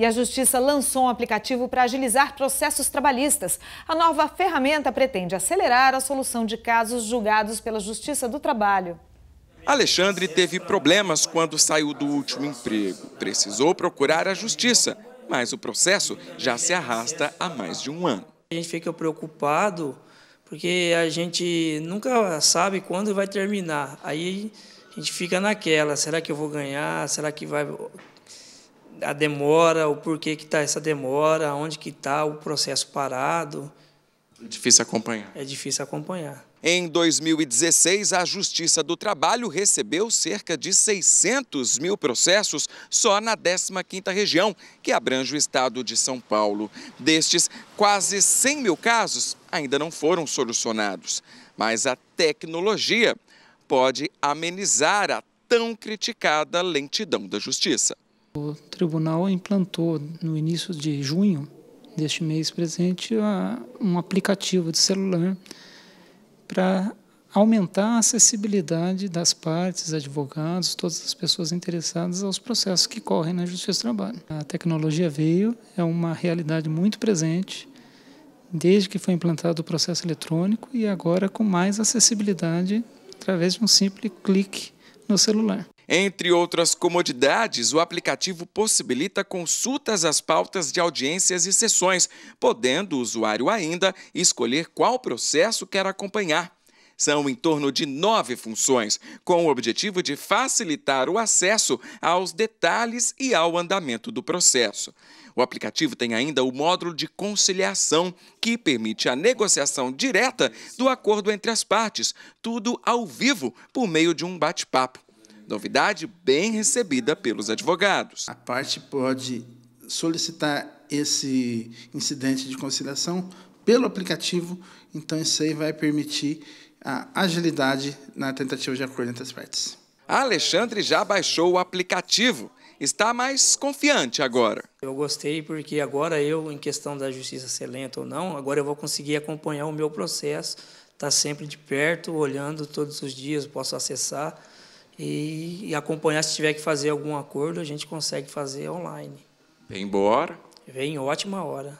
E a Justiça lançou um aplicativo para agilizar processos trabalhistas. A nova ferramenta pretende acelerar a solução de casos julgados pela Justiça do Trabalho. Alexandre teve problemas quando saiu do último emprego. Precisou procurar a justiça, mas o processo já se arrasta há mais de um ano. A gente fica preocupado porque a gente nunca sabe quando vai terminar. Aí a gente fica naquela, será que eu vou ganhar? Será que vai a demora, o porquê que está essa demora, onde que está o processo parado. É difícil acompanhar. É difícil acompanhar. Em 2016, a Justiça do Trabalho recebeu cerca de 600 mil processos só na 15ª região, que abrange o estado de São Paulo. Destes, quase 100 mil casos ainda não foram solucionados. Mas a tecnologia pode amenizar a tão criticada lentidão da justiça. O tribunal implantou no início de junho deste mês presente um aplicativo de celular para aumentar a acessibilidade das partes, advogados, todas as pessoas interessadas aos processos que correm na Justiça do Trabalho. A tecnologia veio, é uma realidade muito presente desde que foi implantado o processo eletrônico e agora com mais acessibilidade através de um simples clique no celular. Entre outras comodidades, o aplicativo possibilita consultas às pautas de audiências e sessões, podendo o usuário ainda escolher qual processo quer acompanhar. São em torno de nove funções, com o objetivo de facilitar o acesso aos detalhes e ao andamento do processo. O aplicativo tem ainda o módulo de conciliação, que permite a negociação direta do acordo entre as partes, tudo ao vivo, por meio de um bate-papo novidade bem recebida pelos advogados. A parte pode solicitar esse incidente de conciliação pelo aplicativo, então isso aí vai permitir a agilidade na tentativa de acordo entre as partes. Alexandre já baixou o aplicativo, está mais confiante agora. Eu gostei porque agora eu, em questão da justiça ser lenta ou não, agora eu vou conseguir acompanhar o meu processo, estar tá sempre de perto, olhando todos os dias, posso acessar e, e acompanhar se tiver que fazer algum acordo, a gente consegue fazer online. Vem boa hora? Vem ótima hora.